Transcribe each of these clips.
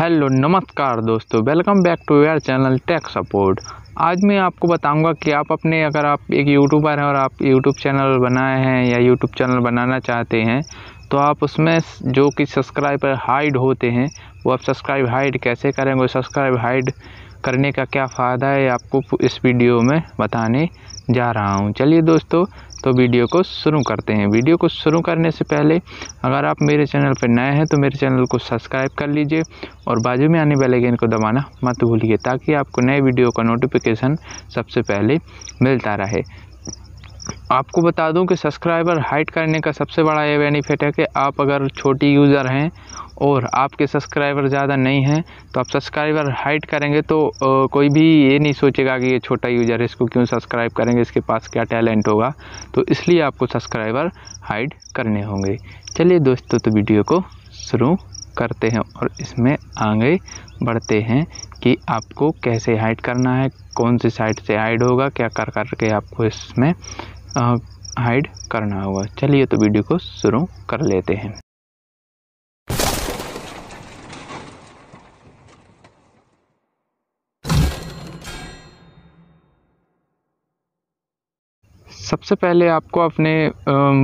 hello नमस्कार दोस्तों welcome back to your channel tech support आज मैं आपको बताऊंगा कि आप अपने अगर आप एक यूट्यूबर हैं और आप यूट्यूब चैनल बनाए हैं या यूट्यूब चैनल बनाना चाहते हैं तो आप उसमें जो कि सब्सक्राइबर हाइड होते हैं वो आप सब्सक्राइब हाइड कैसे करेंगे सब्सक्राइब हाइड करने का क्या फ़ायदा है आपको इस वीडियो में बताने जा रहा हूँ चलिए दोस्तों तो वीडियो को शुरू करते हैं वीडियो को शुरू करने से पहले अगर आप मेरे चैनल पर नए हैं तो मेरे चैनल को सब्सक्राइब कर लीजिए और बाजू में आने वाले गेंद को दबाना मत भूलिए ताकि आपको नए वीडियो का नोटिफिकेशन सबसे पहले मिलता रहे आपको बता दूं कि सब्सक्राइबर हाइट करने का सबसे बड़ा ये बेनिफिट है कि आप अगर छोटी यूज़र हैं और आपके सब्सक्राइबर ज़्यादा नहीं हैं तो आप सब्सक्राइबर हाइड करेंगे तो कोई भी ये नहीं सोचेगा कि ये छोटा यूज़र है इसको क्यों सब्सक्राइब करेंगे इसके पास क्या टैलेंट होगा तो इसलिए आपको सब्सक्राइबर हाइड करने होंगे चलिए दोस्तों तो वीडियो को शुरू करते हैं और इसमें आगे बढ़ते हैं कि आपको कैसे हाइड करना है कौन सी साइट से हाइड होगा क्या कर करके आपको इसमें हाइड करना होगा चलिए तो वीडियो को शुरू कर लेते हैं सबसे पहले आपको अपने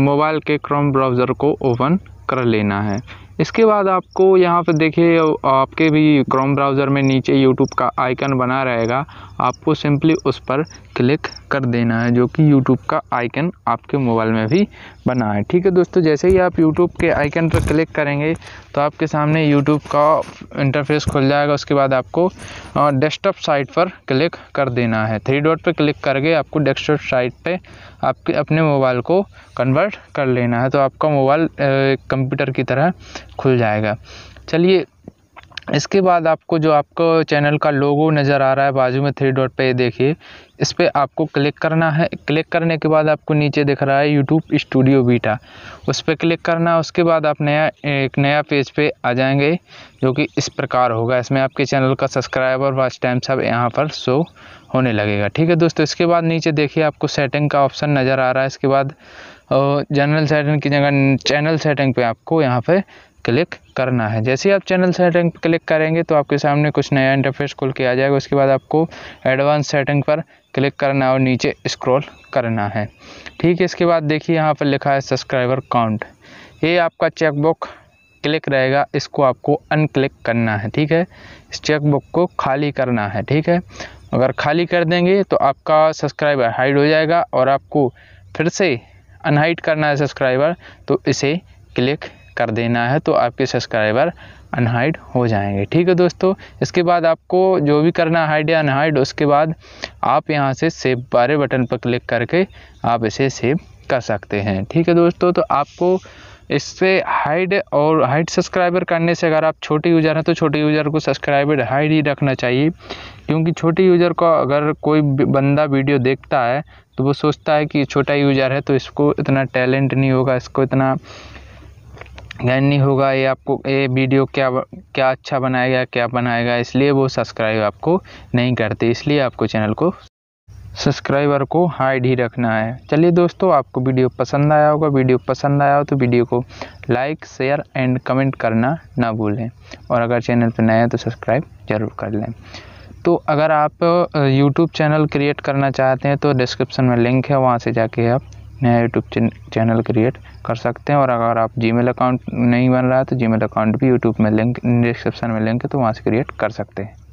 मोबाइल के क्रोम ब्राउज़र को ओपन कर लेना है इसके बाद आपको यहाँ पर देखिए आपके भी क्रोम ब्राउज़र में नीचे यूट्यूब का आइकन बना रहेगा आपको सिंपली उस पर क्लिक कर देना है जो कि यूट्यूब का आइकन आपके मोबाइल में भी बना है ठीक है दोस्तों जैसे ही आप यूट्यूब के आइकन पर क्लिक करेंगे तो आपके सामने यूट्यूब का इंटरफेस खुल जाएगा उसके बाद आपको डेस्कटॉप साइट पर क्लिक कर देना है थ्री डॉट पर क्लिक करके आपको डेस्कटॉप साइट पर आपके अपने मोबाइल को कन्वर्ट कर लेना है तो आपका मोबाइल कंप्यूटर की तरह खुल जाएगा चलिए इसके बाद आपको जो आपको चैनल का लोगो नज़र आ रहा है बाजू में थ्री डॉट पे देखिए इस पर आपको क्लिक करना है क्लिक करने के बाद आपको नीचे दिख रहा है यूट्यूब स्टूडियो बीटा उस पर क्लिक करना है उसके बाद आप नया एक नया पेज पे आ जाएंगे जो कि इस प्रकार होगा इसमें आपके चैनल का सब्सक्राइबर वाच टाइम सब यहाँ पर शो होने लगेगा ठीक है दोस्तों इसके बाद नीचे देखिए आपको सेटिंग का ऑप्शन नज़र आ रहा है इसके बाद जनरल सेटिंग की जगह चैनल सेटिंग पे आपको यहाँ पे क्लिक करना है जैसे आप चैनल सेटिंग पर क्लिक करेंगे तो आपके सामने कुछ नया इंटरफेस खुल के आ जाएगा उसके बाद आपको एडवांस सेटिंग पर क्लिक करना है और नीचे स्क्रॉल करना है ठीक है इसके बाद देखिए यहाँ पर लिखा है सब्सक्राइबर काउंट ये आपका चेकबुक क्लिक रहेगा इसको आपको अनक्लिक करना है ठीक है इस चेकबुक को खाली करना है ठीक है अगर खाली कर देंगे तो आपका सब्सक्राइबर हाइड हो जाएगा और आपको फिर से अनहाइड करना है सब्सक्राइबर तो इसे क्लिक कर देना है तो आपके सब्सक्राइबर अनहाइड हो जाएंगे ठीक है दोस्तों इसके बाद आपको जो भी करना है हाइड या अनहाइड उसके बाद आप यहाँ से सेव बारे बटन पर क्लिक करके आप इसे सेव कर सकते हैं ठीक है दोस्तों तो आपको इससे हाइड और हाइड सब्सक्राइबर करने से अगर आप छोटे यूज़र हैं तो छोटे यूज़र को सब्सक्राइबर हाइड ही रखना चाहिए क्योंकि छोटे यूज़र को अगर कोई बंदा वीडियो देखता है तो वो सोचता है कि छोटा यूज़र है तो इसको इतना टैलेंट नहीं होगा इसको इतना गैन नहीं होगा ये आपको ये वीडियो क्या क्या अच्छा बनाएगा क्या बनाएगा इसलिए वो सब्सक्राइब आपको नहीं करते इसलिए आपको चैनल को सब्सक्राइबर को हाइड ही रखना है चलिए दोस्तों आपको वीडियो पसंद आया होगा वीडियो पसंद आया हो तो वीडियो को लाइक शेयर एंड कमेंट करना ना भूलें और अगर चैनल पर नए हैं तो सब्सक्राइब जरूर कर लें तो अगर आप यूट्यूब चैनल क्रिएट करना चाहते हैं तो डिस्क्रिप्शन में लिंक है वहाँ से जाके आप नया यूट्यूब चैनल क्रिएट कर सकते हैं और अगर आप जी अकाउंट नहीं बन रहा है तो जी अकाउंट भी यूट्यूब में लिंक डिस्क्रिप्शन में लिंक है तो वहाँ से क्रिएट कर सकते हैं